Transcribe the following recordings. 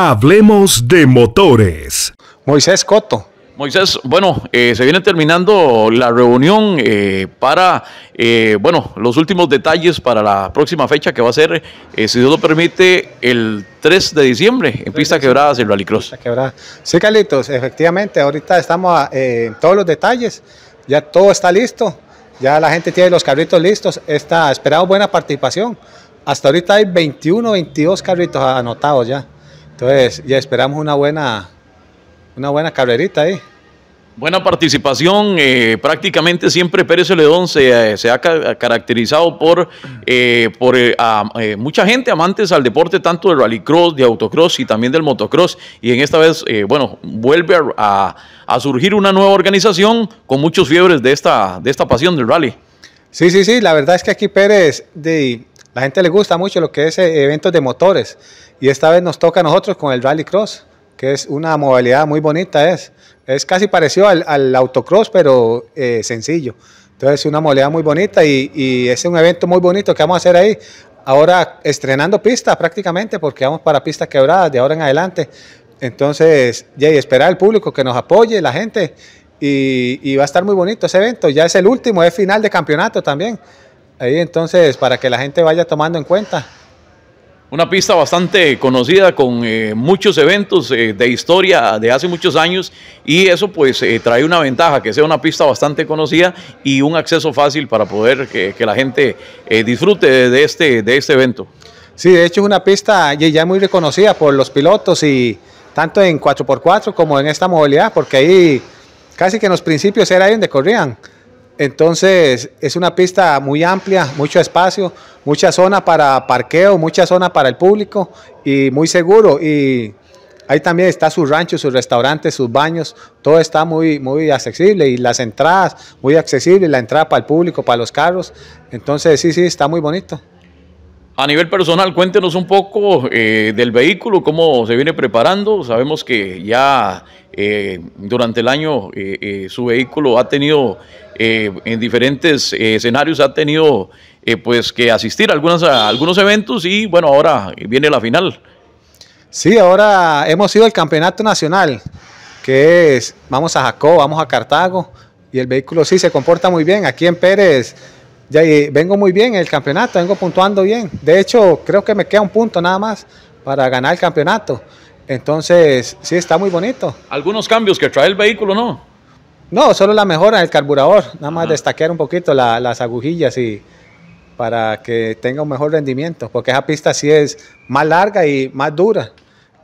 Hablemos de motores. Moisés Coto. Moisés, bueno, eh, se viene terminando la reunión eh, para, eh, bueno, los últimos detalles para la próxima fecha que va a ser, si Dios lo permite, el 3 de diciembre en Pista Quebrada, el Rallycross. Quebrada. Sí, Carlitos, efectivamente, ahorita estamos ah, en todos los detalles, ya todo está listo, ya la gente tiene los carritos listos, está esperado buena participación. Hasta ahorita hay 21, 22 carritos anotados ya. Entonces, ya esperamos una buena, una buena carrerita ahí. Buena participación, eh, prácticamente siempre Pérez Celedón se, eh, ha caracterizado por, eh, por mucha gente amantes al deporte, tanto del rallycross, de autocross y también del motocross. Y en esta vez, bueno, vuelve a, a, surgir una nueva organización con muchos fiebres de esta, de esta pasión del rally. Sí, sí, sí, la verdad es que aquí Pérez de, la gente le gusta mucho lo que es eh, eventos de motores y esta vez nos toca a nosotros con el rally cross que es una modalidad muy bonita, es, es casi parecido al, autocross, pero eh, sencillo. Entonces es una modalidad muy bonita y, es un evento muy bonito que vamos a hacer ahí ahora estrenando pista prácticamente, porque vamos para pistas quebradas de ahora en adelante. Entonces, ya y esperar al público que nos apoye, la gente, y, y, va a estar muy bonito ese evento. Ya es el último, es final de campeonato también. Ahí entonces, para que la gente vaya tomando en cuenta. Una pista bastante conocida con eh, muchos eventos eh, de historia de hace muchos años y eso pues eh, trae una ventaja, que sea una pista bastante conocida y un acceso fácil para poder que, la gente disfrute de este, de este evento. Sí, de hecho es una pista ya muy reconocida por los pilotos y tanto en 4x4 como en esta movilidad, porque ahí casi que en los principios era ahí donde corrían. Entonces es una pista muy amplia, mucho espacio, mucha zona para parqueo, mucha zona para el público y muy seguro. Y ahí también está su rancho, sus restaurantes, sus baños, todo está muy, muy accesible y las entradas muy accesibles, la entrada para el público, para los carros. Entonces sí, sí, está muy bonito. A nivel personal, cuéntenos un poco eh, del vehículo, cómo se viene preparando. Sabemos que ya eh, durante el año eh, eh, su vehículo ha tenido, en diferentes escenarios ha tenido pues que asistir a, algunos eventos y bueno, ahora viene la final. Sí, ahora hemos ido al campeonato nacional, que es, vamos a Jacob, vamos a Cartago, y el vehículo sí se comporta muy bien. Aquí en Pérez, ya vengo muy bien en el campeonato, vengo puntuando bien. De hecho, creo que me queda un punto nada más para ganar el campeonato. Entonces, sí, está muy bonito. ¿Algunos cambios que trae el vehículo, no? No, solo la mejora del carburador, nada más destaquear un poquito las agujillas y para que tenga un mejor rendimiento, porque esa pista sí es más larga y más dura,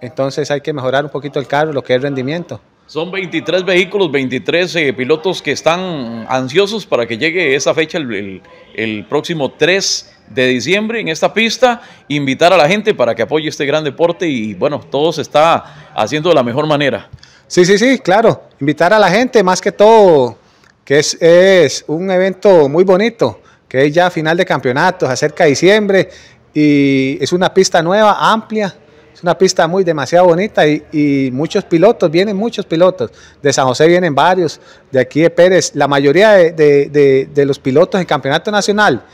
entonces hay que mejorar un poquito el carro, lo que es rendimiento. Son 23 vehículos, 23 eh, pilotos que están ansiosos para que llegue esa fecha el, próximo 3 de diciembre en esta pista. Invitar a la gente para que apoye este gran deporte y bueno, todo se está haciendo de la mejor manera. Sí, sí, sí, claro. Invitar a la gente más que todo, que es, es un evento muy bonito, que es ya final de campeonatos, acerca de diciembre y es una pista nueva, amplia es una pista muy demasiado bonita y, muchos pilotos, vienen muchos pilotos. De San José vienen varios, de aquí de Pérez. La mayoría de, los pilotos en campeonato nacional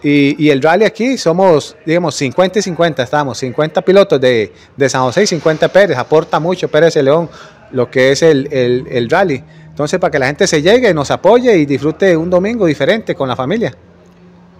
y, el rally aquí somos, digamos, 50 y 50, estamos, 50 pilotos de, de San José y 50 Pérez, aporta mucho Pérez de León lo que es el, el rally. Entonces, para que la gente se llegue, nos apoye y disfrute un domingo diferente con la familia.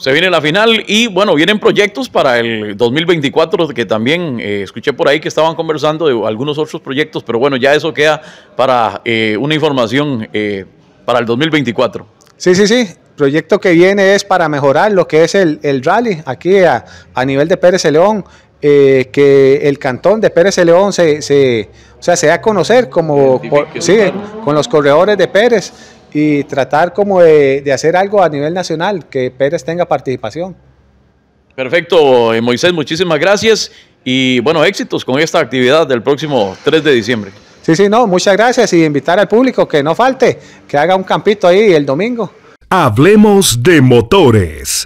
Se viene la final y bueno, vienen proyectos para el 2024 que también eh, escuché por ahí que estaban conversando de algunos otros proyectos, pero bueno, ya eso queda para eh, una información eh, para el 2024. Sí, sí, sí. Proyecto que viene es para mejorar lo que es el, rally aquí a, nivel de Pérez León, que el cantón de Pérez León se, se, sea, a conocer como, con los corredores de Pérez y tratar como de, de, hacer algo a nivel nacional, que Pérez tenga participación. Perfecto, eh, Moisés, muchísimas gracias y bueno, éxitos con esta actividad del próximo 3 de diciembre. Sí, sí, no, muchas gracias y invitar al público que no falte, que haga un campito ahí el domingo. Hablemos de motores.